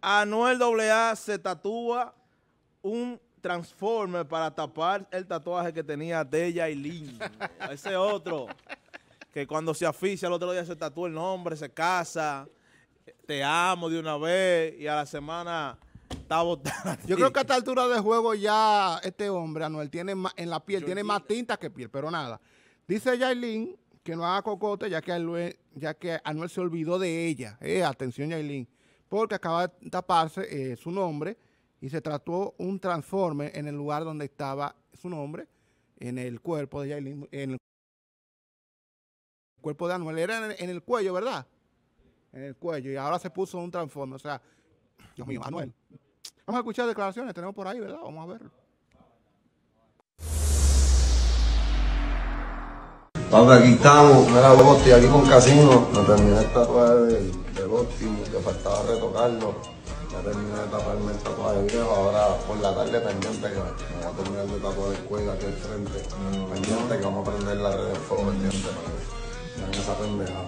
Anuel AA se tatúa un Transformer para tapar el tatuaje que tenía de y Ese otro, que cuando se aficia el otro día se tatúa el nombre, se casa, te amo de una vez y a la semana está botando. Yo creo que a esta altura de juego ya este hombre, Anuel, tiene más, en la piel, tiene más tinta que piel, pero nada. Dice Yailin que no haga cocote ya que, Anuel, ya se olvidó de ella. Eh, atención, Yailin porque acaba de taparse eh, su nombre y se trató un transforme en el lugar donde estaba su nombre, en el cuerpo de en el cuerpo de Anuel, era en el, cuello, ¿verdad? En el cuello, y ahora se puso un transforme, o sea, Dios mío, Manuel Vamos a escuchar declaraciones, tenemos por ahí, ¿verdad? Vamos a verlo. aquí estamos, bote, aquí con Casino, terminé esta de óptimo, que faltaba retocarlo. Ya terminé de taparme el tatuaje viejo, ahora por la tarde pendiente que vamos a terminar de tatuar el cuello aquí al frente. Mm. Pendiente que vamos a prender la red de fuego, pendiente para que esa pendeja.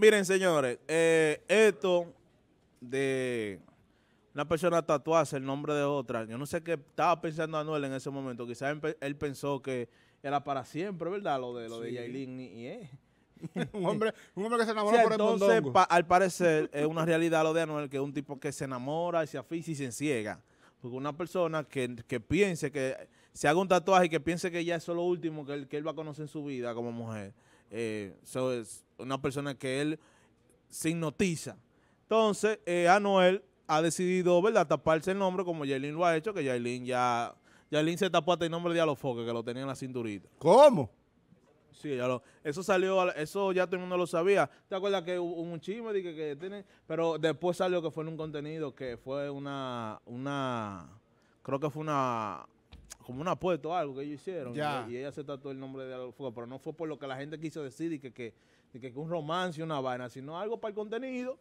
Miren, señores, eh, esto de una persona tatuarse el nombre de otra, yo no sé qué estaba pensando Anuel en ese momento. Quizás él pensó que era para siempre, ¿verdad? Lo de lo de Yailin y, un, hombre, que se enamora por el Entonces, al parecer, es una realidad lo de Anuel, que es un tipo que se enamora, y se aficia y se enciega. Porque una persona que, que piense que se haga un tatuaje y que piense que ya es lo último que él, que él va a conocer en su vida como mujer, eh, eso es una persona que él se hipnotiza. Entonces, eh, Anuel ha decidido, ¿verdad?, taparse el nombre como Yailin lo ha hecho, que Yailin ya... Yailin se tapó hasta el nombre de Alofoque, que lo tenía en la cinturita. ¿Cómo? Sí, eso salió, eso ya todo el mundo lo sabía. ¿Te acuerdas que hubo un chisme que, que tiene, pero después salió que fue en un contenido que fue una, una, creo que fue una, como un apuesto algo que ellos hicieron. Y, ella se trató el nombre de algo pero no fue por lo que la gente quiso decir y que, un romance una vaina, sino algo para el contenido.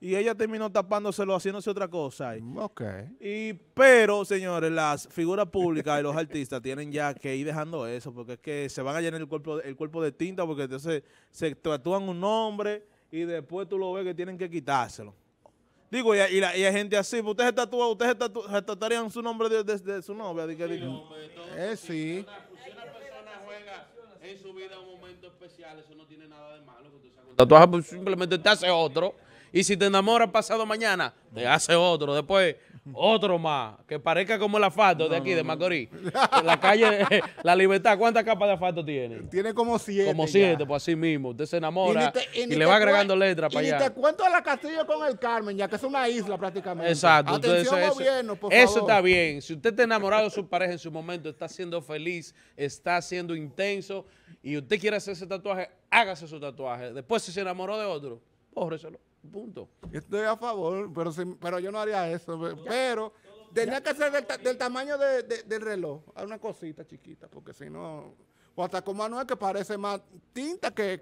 Y ella terminó tapándoselo, haciéndose otra cosa. Mm, ok. Y, pero, señores, las figuras públicas y los artistas tienen ya que ir dejando eso, porque es que se van a llenar el cuerpo, el cuerpo de tinta, porque entonces se tatúan un nombre y después tú lo ves que tienen que quitárselo. Digo, y, y, la, hay gente así, pues ustedes tatuarían ustedes tatuarían su nombre de, su novia. Eh, sí. Si una, persona juega en su vida un momento especial, eso no tiene nada de malo. Tatuaje, pues simplemente te hace otro. Y si te enamoras pasado mañana, te hace otro. Después, otro más. Que parezca como el asfalto de aquí, de Macorís. La calle, La Libertad, ¿cuántas capas de asfalto tiene? Tiene como siete. Como siete, por pues así mismo. Usted se enamora y, le va agregando letras para allá. Y te cuento la castilla con el Carmen, ya que es una isla prácticamente. Exacto. Atención, gobierno, eso, Eso está bien. Si usted está enamorado de su pareja en su momento, está siendo feliz, está siendo intenso y usted quiere hacer ese tatuaje, hágase su tatuaje. Después, si se enamoró de otro, póreselo. Punto. Estoy a favor, pero, pero yo no haría eso. Pero tenía que ser del, tamaño del reloj. a una cosita chiquita, porque si no. O hasta con Manuel, que parece más tinta que.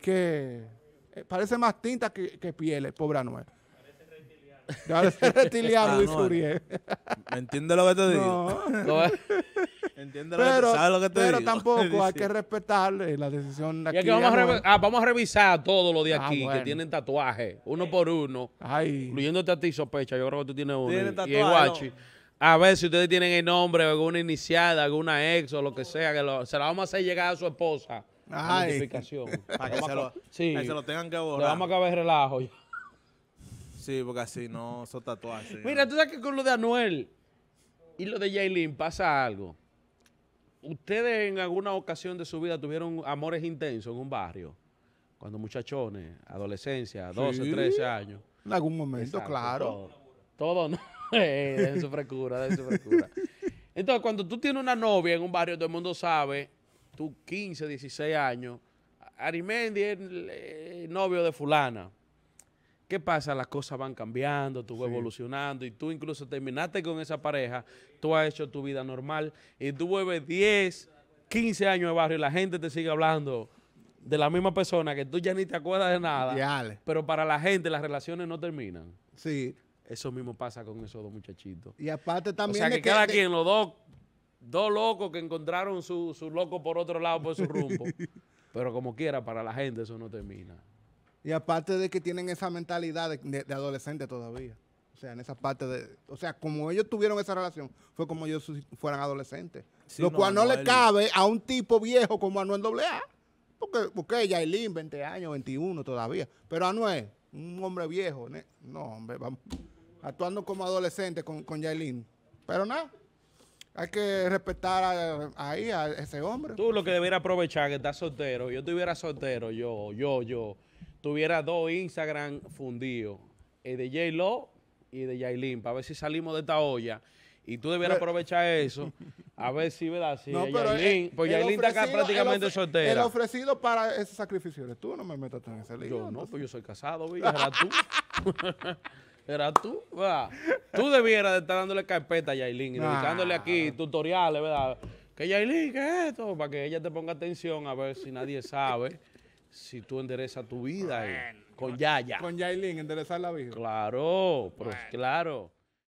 que, eh, parece más tinta que, que piel, el pobre Anuel. Parece reptiliano. Parece reptiliano ¿Me lo que te digo? pero, lo que te pero tampoco hay que respetarle la decisión de aquí. Ah, vamos, a revisar a todos los de ah, aquí que tienen tatuaje, uno por uno, incluyendo incluyéndote a ti, sospecha. Yo creo que tú tienes uno. ¿Tiene tatuaje, A ver si ustedes tienen el nombre, alguna iniciada, alguna ex o lo que sea, que se la vamos a hacer llegar a su esposa. Ay. Notificación. Para que se lo, tengan que borrar. vamos a acabar relajo. Sí, porque así no son tatuajes. Mira, tú sabes que con lo de Anuel y lo de Jaylin pasa algo. ¿Ustedes en alguna ocasión de su vida tuvieron amores intensos en un barrio? Cuando muchachones, adolescencia, 12, 13 años. En algún momento, claro. Todo, no. Eh, su frescura, de su frescura. Entonces, cuando tú tienes una novia en un barrio, todo el mundo sabe, tú 15, 16 años, Arimendi es eh, novio de fulana. ¿Qué pasa? Las cosas van cambiando, tú evolucionando y tú incluso terminaste con esa pareja, tú has hecho tu vida normal y tú vuelves 10, 15 años de barrio y la gente te sigue hablando de la misma persona que tú ya ni te acuerdas de nada. Pero para la gente las relaciones no terminan. Sí. Eso mismo pasa con esos dos muchachitos. Y aparte también... O sea, que, cada quien, los dos, dos locos que encontraron su, su loco por otro lado, por su rumbo. Pero como quiera, para la gente eso no termina. Y aparte de que tienen esa mentalidad de, adolescente todavía. O sea, en esa parte de... O sea, como ellos tuvieron esa relación, fue como ellos fueran adolescentes. lo cual no le cabe a un tipo viejo como Anuel AA. Porque, porque Yailin, 20 años, 21 todavía. Pero Anuel, un hombre viejo, ¿no? hombre, vamos, actuando como adolescente con, con Yailin. Pero nada. Hay que respetar ahí a, ese hombre. Tú lo que debieras aprovechar que estás soltero. Yo estuviera soltero, yo, yo, yo tuviera dos Instagram fundidos, el de J. Lo y de Yailin, para ver si salimos de esta olla. Y tú debieras aprovechar eso, a ver si, ¿verdad? Si no, pues Yailin está acá prácticamente el soltera. El ofrecido para esos sacrificios tú, no me metas en ese lío. Yo no, pues yo soy casado, ¿verdad? Era tú. Era tú, ¿verdad? Tú debieras de estar dándole carpeta a Yailin y aquí tutoriales, ¿verdad? Que Yailin, ¿qué es esto? Para que ella te ponga atención a ver si nadie sabe si tú enderezas tu vida con Yaya. Con Yailin, enderezar la vida. Claro, pero pues, claro.